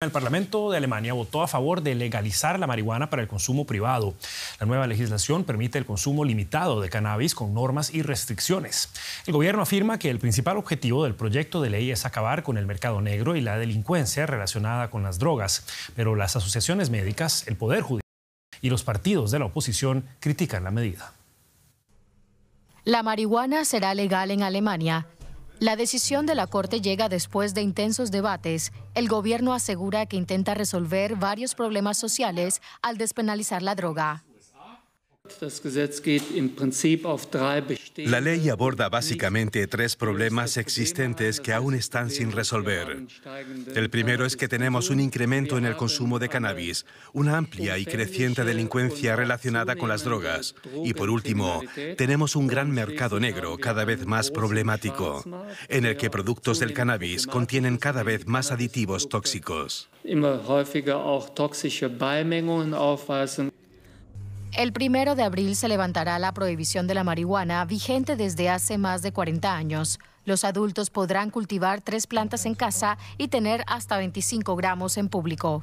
El Parlamento de Alemania votó a favor de legalizar la marihuana para el consumo privado. La nueva legislación permite el consumo limitado de cannabis con normas y restricciones. El gobierno afirma que el principal objetivo del proyecto de ley es acabar con el mercado negro y la delincuencia relacionada con las drogas, pero las asociaciones médicas, el Poder Judicial y los partidos de la oposición critican la medida. La marihuana será legal en Alemania la decisión de la Corte llega después de intensos debates. El gobierno asegura que intenta resolver varios problemas sociales al despenalizar la droga. La ley aborda básicamente tres problemas existentes que aún están sin resolver. El primero es que tenemos un incremento en el consumo de cannabis, una amplia y creciente delincuencia relacionada con las drogas y por último, tenemos un gran mercado negro cada vez más problemático, en el que productos del cannabis contienen cada vez más aditivos tóxicos. El primero de abril se levantará la prohibición de la marihuana vigente desde hace más de 40 años. Los adultos podrán cultivar tres plantas en casa y tener hasta 25 gramos en público.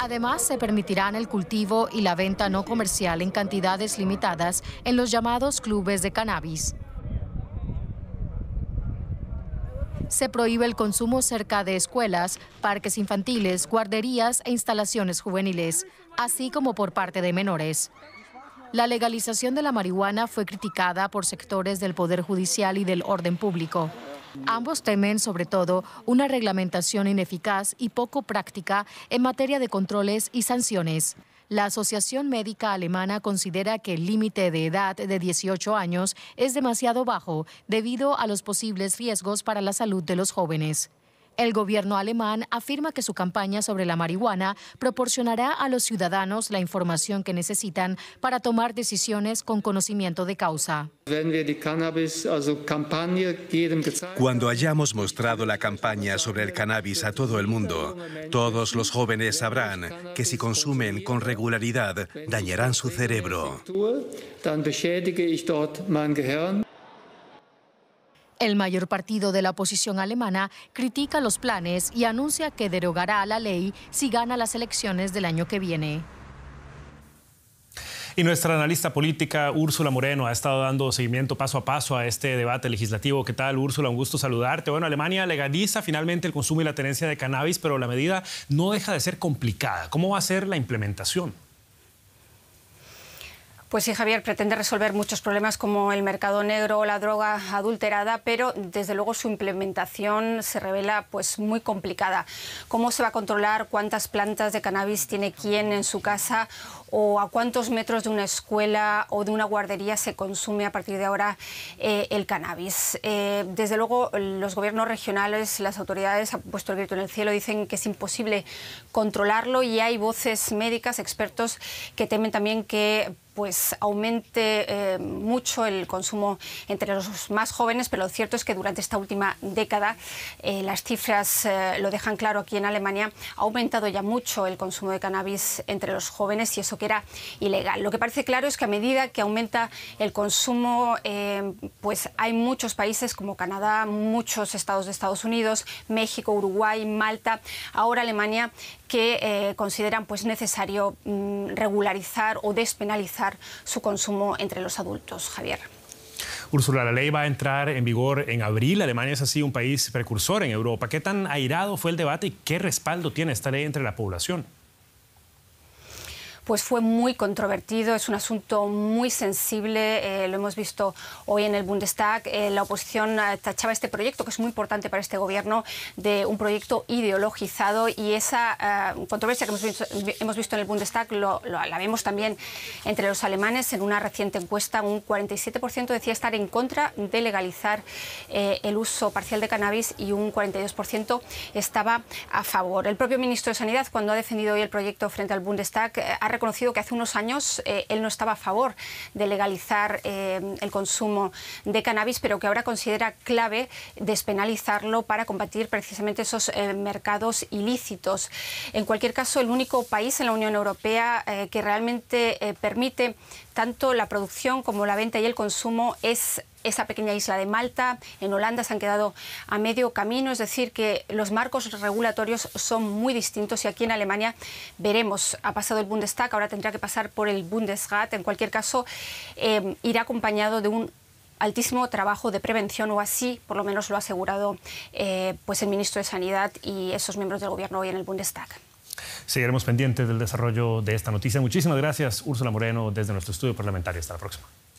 Además, se permitirán el cultivo y la venta no comercial en cantidades limitadas en los llamados clubes de cannabis. se prohíbe el consumo cerca de escuelas, parques infantiles, guarderías e instalaciones juveniles, así como por parte de menores. La legalización de la marihuana fue criticada por sectores del Poder Judicial y del orden público. Ambos temen, sobre todo, una reglamentación ineficaz y poco práctica en materia de controles y sanciones. La Asociación Médica Alemana considera que el límite de edad de 18 años es demasiado bajo debido a los posibles riesgos para la salud de los jóvenes. El gobierno alemán afirma que su campaña sobre la marihuana proporcionará a los ciudadanos la información que necesitan para tomar decisiones con conocimiento de causa. Cuando hayamos mostrado la campaña sobre el cannabis a todo el mundo, todos los jóvenes sabrán que si consumen con regularidad dañarán su cerebro. El mayor partido de la oposición alemana critica los planes y anuncia que derogará la ley si gana las elecciones del año que viene. Y nuestra analista política Úrsula Moreno ha estado dando seguimiento paso a paso a este debate legislativo. ¿Qué tal, Úrsula? Un gusto saludarte. Bueno, Alemania legaliza finalmente el consumo y la tenencia de cannabis, pero la medida no deja de ser complicada. ¿Cómo va a ser la implementación? Pues sí, Javier, pretende resolver muchos problemas como el mercado negro o la droga adulterada, pero desde luego su implementación se revela pues muy complicada. ¿Cómo se va a controlar cuántas plantas de cannabis tiene quién en su casa o a cuántos metros de una escuela o de una guardería se consume a partir de ahora eh, el cannabis. Eh, desde luego, los gobiernos regionales, las autoridades han puesto el grito en el cielo, dicen que es imposible controlarlo y hay voces médicas, expertos, que temen también que pues aumente eh, mucho el consumo entre los más jóvenes, pero lo cierto es que durante esta última década eh, las cifras eh, lo dejan claro aquí en Alemania, ha aumentado ya mucho el consumo de cannabis entre los jóvenes y eso que era ilegal. Lo que parece claro es que a medida que aumenta el consumo, pues hay muchos países como Canadá, muchos estados de Estados Unidos, México, Uruguay, Malta, ahora Alemania, que consideran pues necesario mm, regularizar o despenalizar su consumo entre los adultos, Javier. Úrsula, la ley va a entrar en vigor en abril. Alemania es así un país precursor en Europa. ¿Qué tan airado fue el debate y qué respaldo tiene esta ley entre la población? pues fue muy controvertido, es un asunto muy sensible, eh, lo hemos visto hoy en el Bundestag, eh, la oposición eh, tachaba este proyecto, que es muy importante para este gobierno, de un proyecto ideologizado y esa controversia que hemos visto, en el Bundestag lo, la vemos también entre los alemanes en una reciente encuesta, un 47% decía estar en contra de legalizar el uso parcial de cannabis y un 42% estaba a favor. El propio ministro de Sanidad, cuando ha defendido hoy el proyecto frente al Bundestag, ha conocido que hace unos años eh, él no estaba a favor de legalizar eh, el consumo de cannabis, pero que ahora considera clave despenalizarlo para combatir precisamente esos eh, mercados ilícitos. En cualquier caso, el único país en la Unión Europea que realmente permite tanto la producción como la venta y el consumo es esa pequeña isla de Malta, en Holanda se han quedado a medio camino, es decir, que los marcos regulatorios son muy distintos y aquí en Alemania veremos, ha pasado el Bundestag, ahora tendrá que pasar por el Bundesrat, en cualquier caso eh, irá acompañado de un altísimo trabajo de prevención o así, por lo menos lo ha asegurado eh, pues el ministro de Sanidad y esos miembros del gobierno hoy en el Bundestag. Seguiremos pendientes del desarrollo de esta noticia. Muchísimas gracias, Úrsula Moreno, desde nuestro estudio parlamentario. Hasta la próxima.